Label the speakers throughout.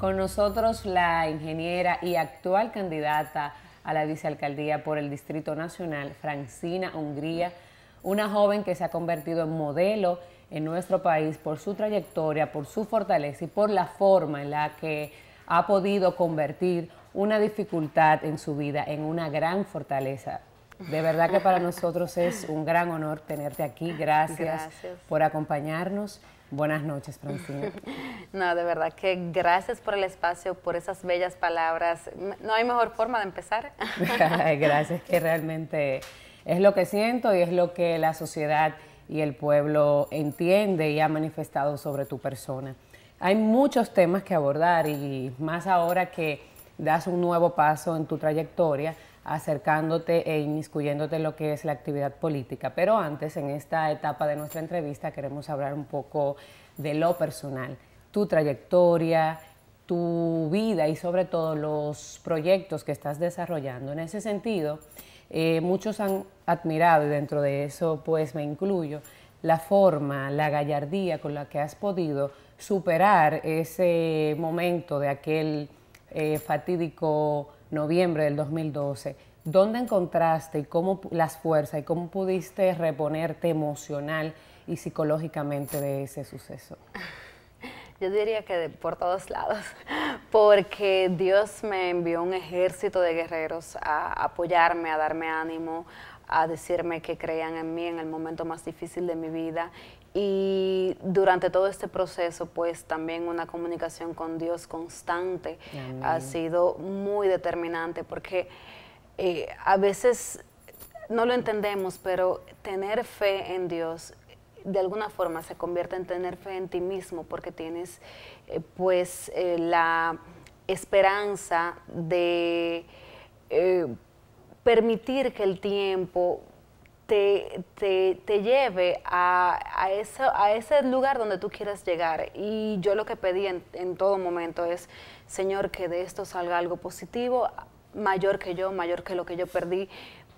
Speaker 1: Con nosotros la ingeniera y actual candidata a la vicealcaldía por el Distrito Nacional, Francina Hungría, una joven que se ha convertido en modelo en nuestro país por su trayectoria, por su fortaleza y por la forma en la que ha podido convertir una dificultad en su vida en una gran fortaleza de verdad que para nosotros es un gran honor tenerte aquí. Gracias, por acompañarnos. Buenas noches, Francina.
Speaker 2: no, de verdad que gracias por el espacio, por esas bellas palabras. No hay mejor forma de empezar.
Speaker 1: gracias, que realmente es lo que siento y es lo que la sociedad y el pueblo entiende y ha manifestado sobre tu persona. Hay muchos temas que abordar y más ahora que das un nuevo paso en tu trayectoria acercándote e inmiscuyéndote en lo que es la actividad política. Pero antes, en esta etapa de nuestra entrevista, queremos hablar un poco de lo personal, tu trayectoria, tu vida y sobre todo los proyectos que estás desarrollando. En ese sentido, eh, muchos han admirado, y dentro de eso pues me incluyo, la forma, la gallardía con la que has podido superar ese momento de aquel eh, fatídico noviembre del 2012, ¿dónde encontraste y cómo las fuerzas y cómo pudiste reponerte emocional y psicológicamente de ese suceso?
Speaker 2: Yo diría que por todos lados, porque Dios me envió un ejército de guerreros a apoyarme, a darme ánimo, a decirme que creían en mí en el momento más difícil de mi vida y durante todo este proceso, pues también una comunicación con Dios constante ha sido muy determinante porque eh, a veces no lo entendemos, pero tener fe en Dios de alguna forma se convierte en tener fe en ti mismo porque tienes eh, pues eh, la esperanza de permitir que el tiempo te, lleve a, a, ese, a ese lugar donde tú quieras llegar. Y yo lo que pedí en, todo momento es, Señor, que de esto salga algo positivo, mayor que yo, mayor que lo que yo perdí,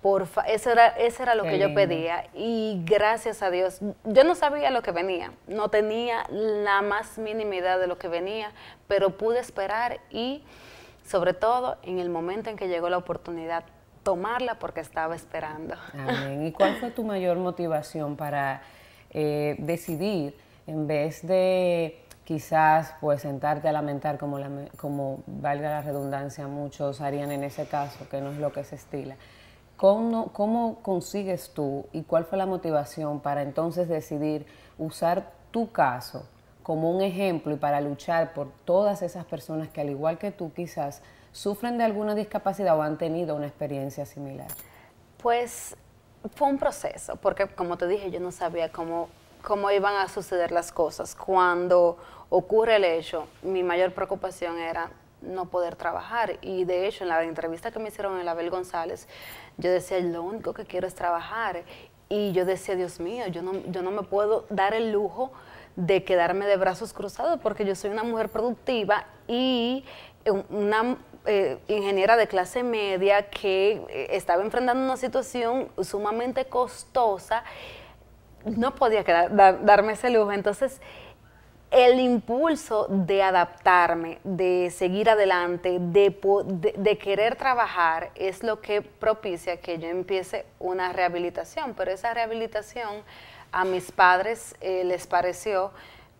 Speaker 2: Porfa, eso era, eso era lo que yo pedía. Y gracias a Dios, yo no sabía lo que venía, no tenía la más mínima idea de lo que venía, pero pude esperar y sobre todo en el momento en que llegó la oportunidad, tomarla porque estaba esperando.
Speaker 1: Amén. ¿Y cuál fue tu mayor motivación para eh, decidir, en vez de quizás pues sentarte a lamentar como, valga la redundancia muchos harían en ese caso, que no es lo que se estila, ¿cómo, consigues tú y cuál fue la motivación para entonces decidir usar tu caso como un ejemplo y para luchar por todas esas personas que al igual que tú quizás sufren de alguna discapacidad o han tenido una experiencia similar?
Speaker 2: Pues fue un proceso, porque como te dije, yo no sabía cómo, cómo iban a suceder las cosas. Cuando ocurre el hecho, mi mayor preocupación era no poder trabajar. Y de hecho, en la entrevista que me hicieron en Abel González, yo decía, lo único que quiero es trabajar. Y yo decía, Dios mío, yo no, yo no me puedo dar el lujo de quedarme de brazos cruzados porque yo soy una mujer productiva y una eh, ingeniera de clase media que eh, estaba enfrentando una situación sumamente costosa, no podía darme ese lujo. Entonces, el impulso de adaptarme, de seguir adelante, de, querer trabajar, es lo que propicia que yo empiece una rehabilitación. Pero esa rehabilitación a mis padres eh, les pareció,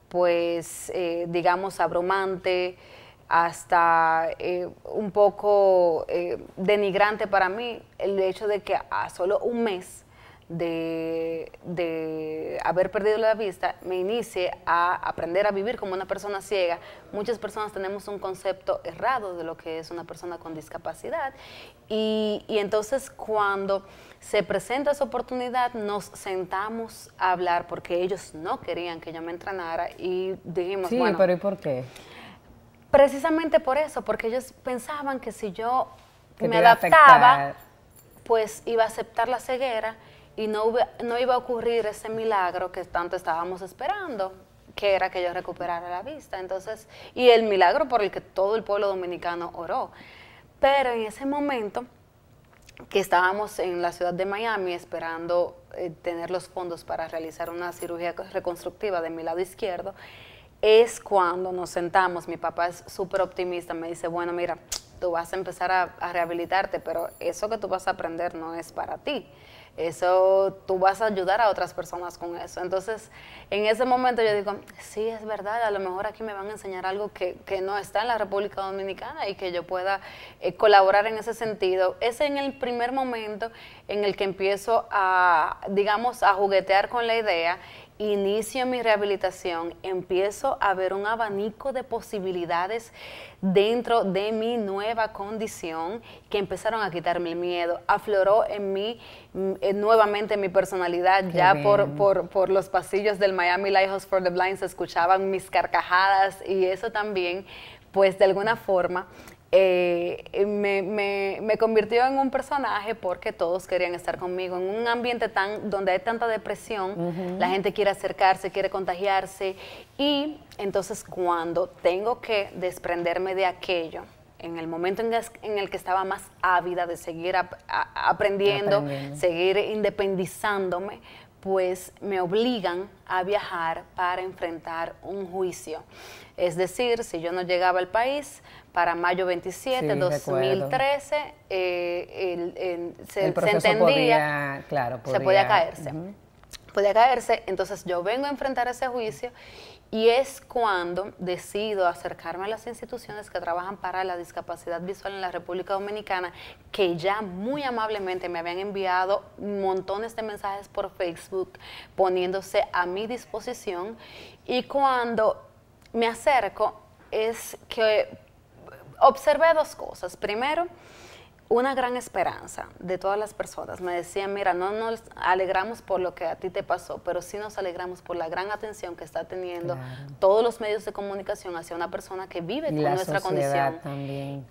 Speaker 2: pues, digamos, abrumante hasta eh, un poco eh, denigrante para mí el hecho de que a solo un mes de, haber perdido la vista me inicie a aprender a vivir como una persona ciega. Muchas personas tenemos un concepto errado de lo que es una persona con discapacidad y, entonces cuando se presenta esa oportunidad nos sentamos a hablar porque ellos no querían que yo me entrenara y dijimos, sí, bueno, pero ¿y por qué? Precisamente por eso, porque ellos pensaban que si yo me adaptaba, pues iba a aceptar la ceguera y no, iba a ocurrir ese milagro que tanto estábamos esperando, que era que yo recuperara la vista. Entonces, y el milagro por el que todo el pueblo dominicano oró. Pero en ese momento que estábamos en la ciudad de Miami esperando eh, tener los fondos para realizar una cirugía reconstructiva de mi lado izquierdo, es cuando nos sentamos, mi papá es súper optimista, me dice, bueno, mira, tú vas a empezar a, rehabilitarte, pero eso que tú vas a aprender no es para ti. Eso tú vas a ayudar a otras personas con eso. Entonces, en ese momento yo digo, sí, es verdad, a lo mejor aquí me van a enseñar algo que, no está en la República Dominicana y que yo pueda eh, colaborar en ese sentido. Es en el primer momento en el que empiezo a, digamos, a juguetear con la idea inicio mi rehabilitación, empiezo a ver un abanico de posibilidades dentro de mi nueva condición que empezaron a quitarme el miedo. Afloró en mí mm, eh, nuevamente mi personalidad. ya por, por, los pasillos del Miami Lighthouse for the Blind se escuchaban mis carcajadas y eso también, pues de alguna forma, eh, me, convirtió en un personaje porque todos querían estar conmigo. En un ambiente tan donde hay tanta depresión, la gente quiere acercarse, quiere contagiarse. Y entonces cuando tengo que desprenderme de aquello, en el momento en, el que estaba más ávida de seguir aprendiendo, seguir independizándome, pues me obligan a viajar para enfrentar un juicio. Es decir, si yo no llegaba al país para
Speaker 1: mayo 27, de 2013,
Speaker 2: se, entendía,
Speaker 1: claro, se podía caerse.
Speaker 2: Podía caerse, entonces yo vengo a enfrentar ese juicio y es cuando decido acercarme a las instituciones que trabajan para la discapacidad visual en la República Dominicana, que ya muy amablemente me habían enviado montones de mensajes por Facebook poniéndose a mi disposición. Y cuando me acerco es que observé dos cosas. Primero, una gran esperanza de todas las personas. Me decían, mira, no nos alegramos por lo que a ti te pasó, pero sí nos alegramos por la gran atención que está teniendo todos los medios de comunicación hacia una persona que vive con nuestra condición.